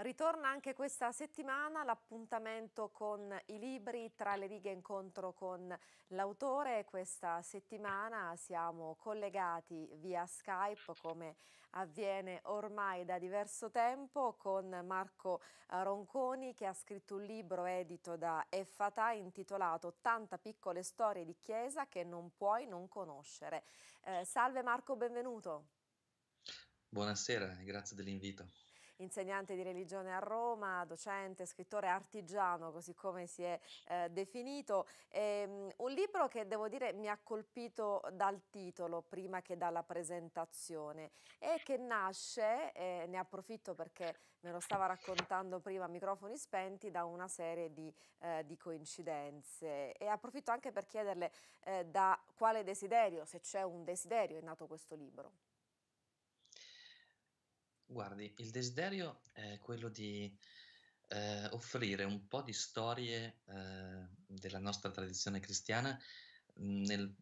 Ritorna anche questa settimana l'appuntamento con i libri tra le righe incontro con l'autore. Questa settimana siamo collegati via Skype come avviene ormai da diverso tempo con Marco Ronconi che ha scritto un libro edito da Effatà intitolato Tanta piccole storie di chiesa che non puoi non conoscere. Eh, salve Marco, benvenuto. Buonasera e grazie dell'invito insegnante di religione a Roma, docente, scrittore artigiano, così come si è eh, definito. E, ehm, un libro che devo dire mi ha colpito dal titolo prima che dalla presentazione e che nasce, eh, ne approfitto perché me lo stava raccontando prima a microfoni spenti, da una serie di, eh, di coincidenze e approfitto anche per chiederle eh, da quale desiderio, se c'è un desiderio, è nato questo libro. Guardi, il desiderio è quello di eh, offrire un po' di storie eh, della nostra tradizione cristiana nel,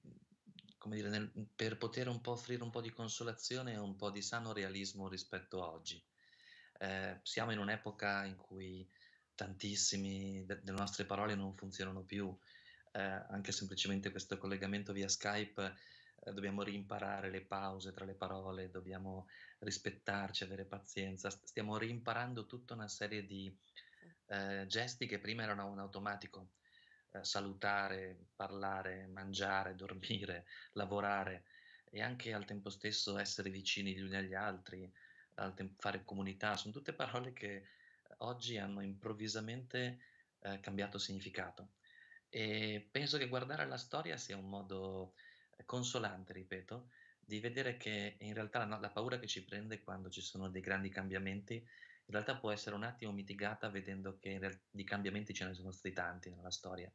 dire, nel, per poter un po' offrire un po' di consolazione e un po' di sano realismo rispetto a oggi. Eh, siamo in un'epoca in cui tantissime de- delle nostre parole non funzionano più, eh, anche semplicemente questo collegamento via Skype eh, dobbiamo rimparare le pause tra le parole, dobbiamo rispettarci, avere pazienza, stiamo rimparando tutta una serie di eh, gesti che prima erano un automatico, eh, salutare, parlare, mangiare, dormire, lavorare e anche al tempo stesso essere vicini gli uni agli altri, tem- fare comunità, sono tutte parole che eh, oggi hanno improvvisamente eh, cambiato significato. E penso che guardare alla storia sia un modo eh, consolante, ripeto, di vedere che in realtà no, la paura che ci prende quando ci sono dei grandi cambiamenti, in realtà può essere un attimo mitigata vedendo che real- di cambiamenti ce ne sono stati tanti nella storia.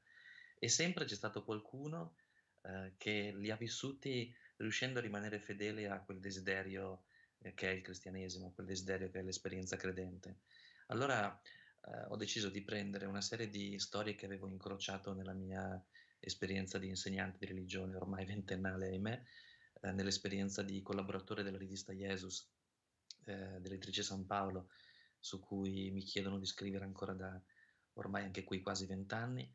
E sempre c'è stato qualcuno eh, che li ha vissuti riuscendo a rimanere fedeli a quel desiderio eh, che è il cristianesimo, quel desiderio che è l'esperienza credente. Allora eh, ho deciso di prendere una serie di storie che avevo incrociato nella mia esperienza di insegnante di religione ormai ventennale, ahimè, eh, nell'esperienza di collaboratore della rivista Jesus, eh, dell'editrice San Paolo, su cui mi chiedono di scrivere ancora da ormai anche qui quasi vent'anni,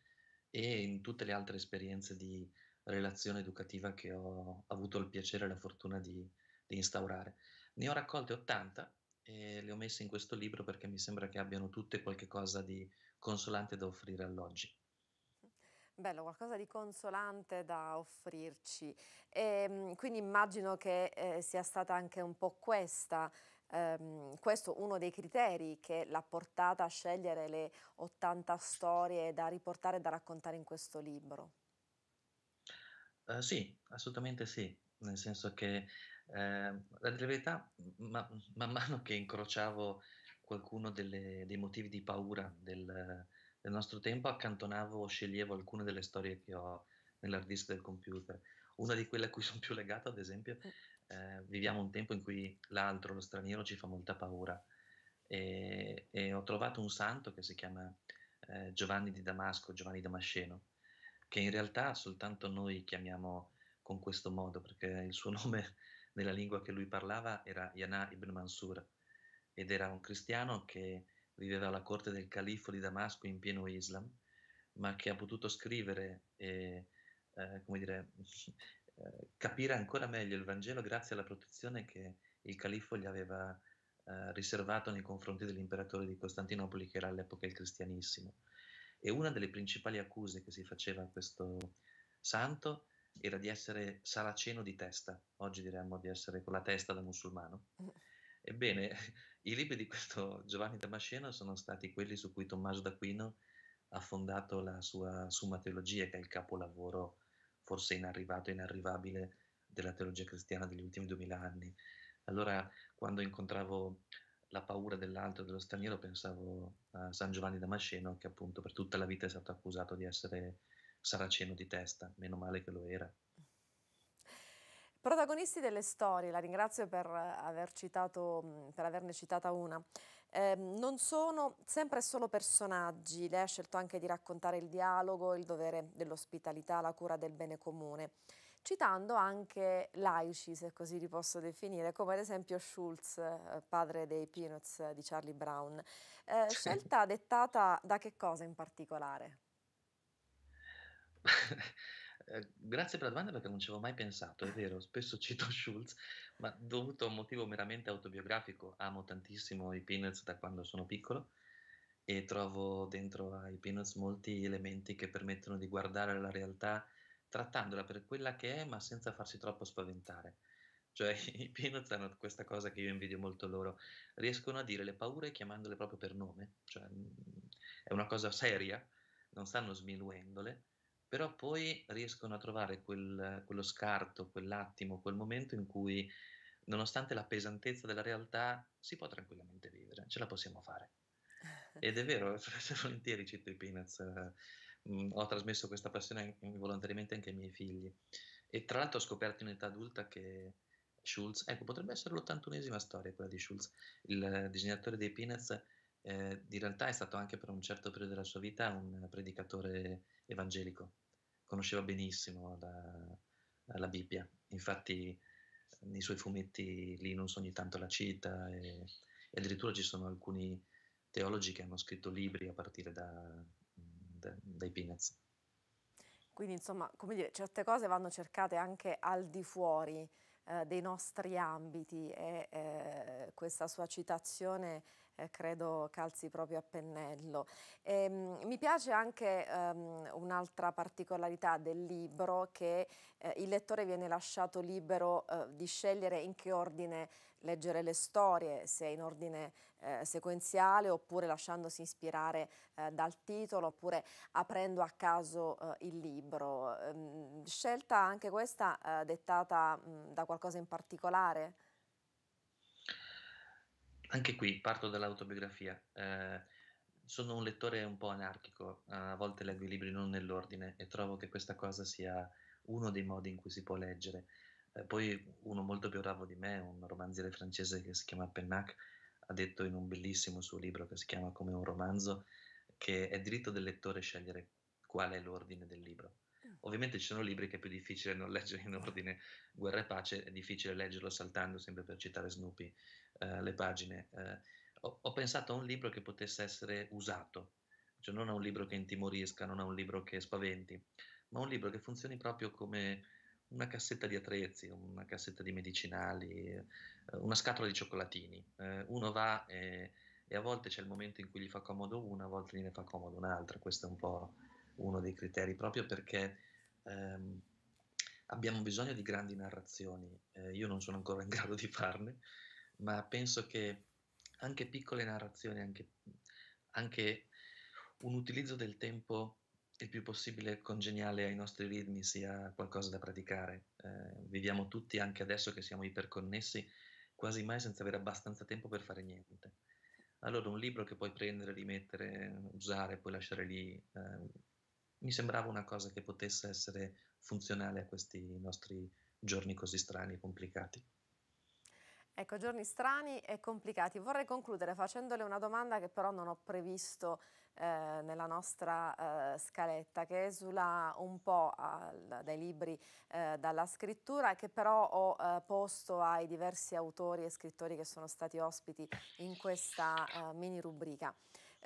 e in tutte le altre esperienze di relazione educativa che ho avuto il piacere e la fortuna di, di instaurare. Ne ho raccolte 80 e le ho messe in questo libro perché mi sembra che abbiano tutte qualche cosa di consolante da offrire all'oggi. Bello, qualcosa di consolante da offrirci. E, ehm, quindi immagino che eh, sia stata anche un po' questa, ehm, questo uno dei criteri che l'ha portata a scegliere le 80 storie da riportare e da raccontare in questo libro. Uh, sì, assolutamente sì, nel senso che eh, la verità, ma, man mano che incrociavo qualcuno delle, dei motivi di paura del nel nostro tempo accantonavo o sceglievo alcune delle storie che ho nell'hard disk del computer. Una di quelle a cui sono più legato, ad esempio, eh. eh, viviamo un tempo in cui l'altro, lo straniero, ci fa molta paura. E, e ho trovato un santo che si chiama eh, Giovanni di Damasco, Giovanni Damasceno, che in realtà soltanto noi chiamiamo con questo modo, perché il suo nome nella lingua che lui parlava era Yana ibn Mansur, ed era un cristiano che viveva alla corte del califfo di Damasco in pieno Islam, ma che ha potuto scrivere e eh, come dire, eh, capire ancora meglio il Vangelo grazie alla protezione che il califfo gli aveva eh, riservato nei confronti dell'imperatore di Costantinopoli, che era all'epoca il cristianissimo. E una delle principali accuse che si faceva a questo santo era di essere saraceno di testa, oggi diremmo di essere con la testa da musulmano. Mm. Ebbene, i libri di questo Giovanni Damasceno sono stati quelli su cui Tommaso d'Aquino ha fondato la sua Summa Teologia, che è il capolavoro forse inarrivato e inarrivabile della teologia cristiana degli ultimi duemila anni. Allora, quando incontravo la paura dell'altro, dello straniero, pensavo a San Giovanni Damasceno, che appunto per tutta la vita è stato accusato di essere saraceno di testa, meno male che lo era. Protagonisti delle storie, la ringrazio per, aver citato, mm, per averne citata una, eh, non sono sempre solo personaggi, lei ha scelto anche di raccontare il dialogo, il dovere dell'ospitalità, la cura del bene comune, citando anche laici, se così li posso definire, come ad esempio Schulz, eh, padre dei Peanuts di Charlie Brown. Eh, scelta dettata da che cosa in particolare? Eh, grazie per la domanda perché non ci avevo mai pensato, è vero, spesso cito Schulz, ma dovuto a un motivo meramente autobiografico, amo tantissimo i Peanuts da quando sono piccolo e trovo dentro ai Peanuts molti elementi che permettono di guardare la realtà trattandola per quella che è ma senza farsi troppo spaventare. Cioè i Peanuts hanno questa cosa che io invidio molto loro, riescono a dire le paure chiamandole proprio per nome, cioè mm, è una cosa seria, non stanno sminuendole però poi riescono a trovare quel, quello scarto, quell'attimo, quel momento in cui, nonostante la pesantezza della realtà, si può tranquillamente vivere, ce la possiamo fare. Ed è vero, spesso volentieri cito i Peanuts, ho trasmesso questa passione involontariamente anche ai miei figli. E tra l'altro ho scoperto in età adulta che Schulz, ecco potrebbe essere l'81esima storia quella di Schulz, il disegnatore dei Peanuts, eh, in realtà è stato anche per un certo periodo della sua vita un predicatore evangelico, conosceva benissimo la, la Bibbia, infatti nei suoi fumetti Linus ogni tanto la cita e, e, addirittura ci sono alcuni teologi che hanno scritto libri a partire da, da, dai Peanuts. Quindi insomma, come dire, certe cose vanno cercate anche al di fuori eh, dei nostri ambiti e eh, questa sua citazione eh, credo calzi proprio a pennello. E, ehm, mi piace anche um, un'altra particolarità del libro che eh, il lettore viene lasciato libero eh, di scegliere in che ordine leggere le storie, se in ordine eh, sequenziale oppure lasciandosi ispirare eh, dal titolo oppure aprendo a caso eh, il libro. Ehm, scelta anche questa dettata mh, mm, da qualcosa in particolare? Anche qui parto dall'autobiografia. Eh, sono un lettore un po' anarchico, a volte leggo i libri non nell'ordine e trovo che questa cosa sia uno dei modi in cui si può leggere. Eh, poi uno molto più bravo di me, un romanziere francese che si chiama Pennac, ha detto in un bellissimo suo libro che si chiama Come un romanzo che è diritto del lettore scegliere qual è l'ordine del libro. Ovviamente ci sono libri che è più difficile non leggere in ordine, Guerra e Pace è difficile leggerlo saltando, sempre per citare Snoopy, eh, le pagine. Eh, ho, ho, pensato a un libro che potesse essere usato, cioè non a un libro che intimorisca, non a un libro che spaventi, ma un libro che funzioni proprio come una cassetta di attrezzi, una cassetta di medicinali, eh, una scatola di cioccolatini. Eh, uno va e, e a volte c'è il momento in cui gli fa comodo una, a volte gliene fa comodo un'altra. Questo è un po' uno dei criteri, proprio perché ehm, abbiamo bisogno di grandi narrazioni. Eh, io non sono ancora in grado di farne, ma penso che anche piccole narrazioni, anche, anche un utilizzo del tempo il più possibile congeniale ai nostri ritmi sia qualcosa da praticare. Eh, viviamo tutti, anche adesso che siamo iperconnessi, quasi mai senza avere abbastanza tempo per fare niente. Allora un libro che puoi prendere, rimettere, usare, poi lasciare lì, eh, mi sembrava una cosa che potesse essere funzionale a questi nostri giorni così strani e complicati. Ecco, giorni strani e complicati. Vorrei concludere facendole una domanda che però non ho previsto eh, nella nostra eh, scaletta, che esula un po' al, dai libri, eh, dalla scrittura, che però ho eh, posto ai diversi autori e scrittori che sono stati ospiti in questa eh, mini rubrica.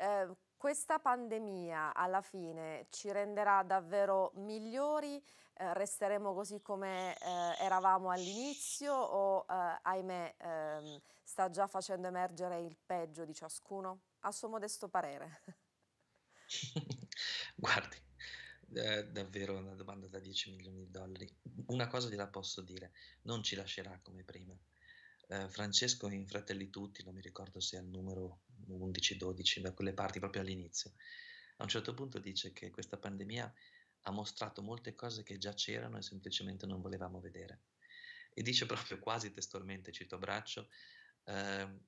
Eh, questa pandemia alla fine ci renderà davvero migliori? Eh, resteremo così come eh, eravamo all'inizio o eh, ahimè ehm, sta già facendo emergere il peggio di ciascuno? A suo modesto parere. Guardi, è davvero una domanda da 10 milioni di dollari. Una cosa gliela posso dire, non ci lascerà come prima. Eh, Francesco in Fratelli Tutti, non mi ricordo se è al numero 11-12, da quelle parti proprio all'inizio. A un certo punto dice che questa pandemia ha mostrato molte cose che già c'erano e semplicemente non volevamo vedere. E dice proprio quasi testualmente, cito braccio, eh,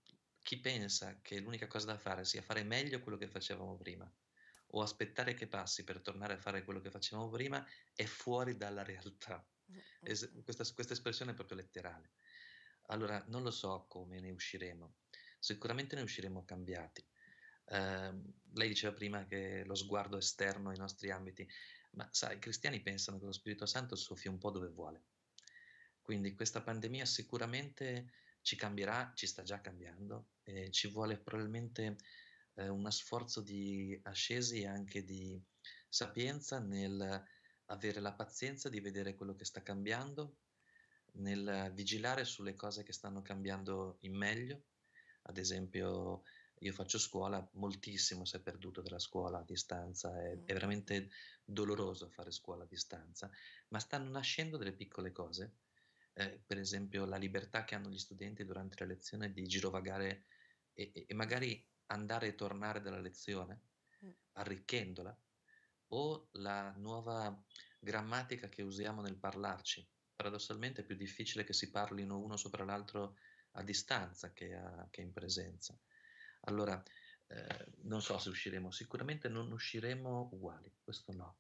chi pensa che l'unica cosa da fare sia fare meglio quello che facevamo prima o aspettare che passi per tornare a fare quello che facevamo prima è fuori dalla realtà. Mm, mm. Es- questa, questa espressione è proprio letterale. Allora, non lo so come ne usciremo sicuramente ne usciremo cambiati. Eh, lei diceva prima che lo sguardo esterno ai nostri ambiti, ma sai, i cristiani pensano che lo Spirito Santo soffia un po' dove vuole. Quindi questa pandemia sicuramente ci cambierà, ci sta già cambiando, e ci vuole probabilmente eh, uno sforzo di ascesi e anche di sapienza nel avere la pazienza di vedere quello che sta cambiando, nel vigilare sulle cose che stanno cambiando in meglio ad esempio io faccio scuola, moltissimo si è perduto della scuola a distanza, è, mm. è, veramente doloroso fare scuola a distanza, ma stanno nascendo delle piccole cose, eh, per esempio la libertà che hanno gli studenti durante la lezione di girovagare e, e magari andare e tornare dalla lezione, mm. arricchendola, o la nuova grammatica che usiamo nel parlarci. Paradossalmente è più difficile che si parlino uno sopra l'altro a distanza che, a, che in presenza. Allora, eh, non so se usciremo, sicuramente non usciremo uguali, questo no.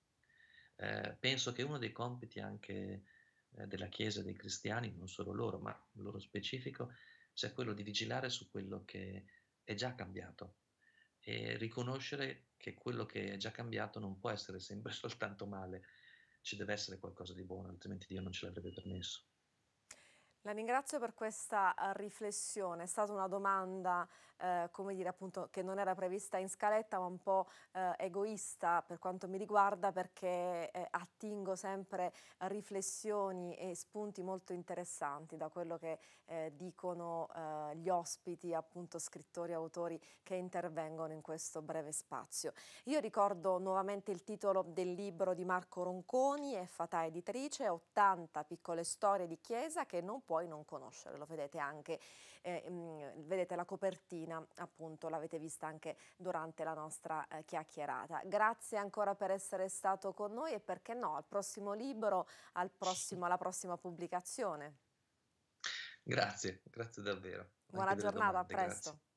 Eh, penso che uno dei compiti anche eh, della Chiesa dei cristiani, non solo loro, ma loro specifico, sia quello di vigilare su quello che è già cambiato e riconoscere che quello che è già cambiato non può essere sempre soltanto male, ci deve essere qualcosa di buono, altrimenti Dio non ce l'avrebbe permesso. La ringrazio per questa eh, riflessione, è stata una domanda eh, come dire, appunto, che non era prevista in scaletta ma un po' eh, egoista per quanto mi riguarda perché eh, attingo sempre riflessioni e spunti molto interessanti da quello che eh, dicono eh, gli ospiti, appunto scrittori e autori che intervengono in questo breve spazio. Io ricordo nuovamente il titolo del libro di Marco Ronconi, è Fatà Editrice, 80 piccole storie di Chiesa che non può puoi non conoscere, lo vedete anche, eh, mm, vedete la copertina appunto, l'avete vista anche durante la nostra eh, chiacchierata. Grazie ancora per essere stato con noi e perché no, al prossimo libro, al prossimo, alla prossima pubblicazione. Grazie, grazie davvero. Buona giornata, a presto. Grazie.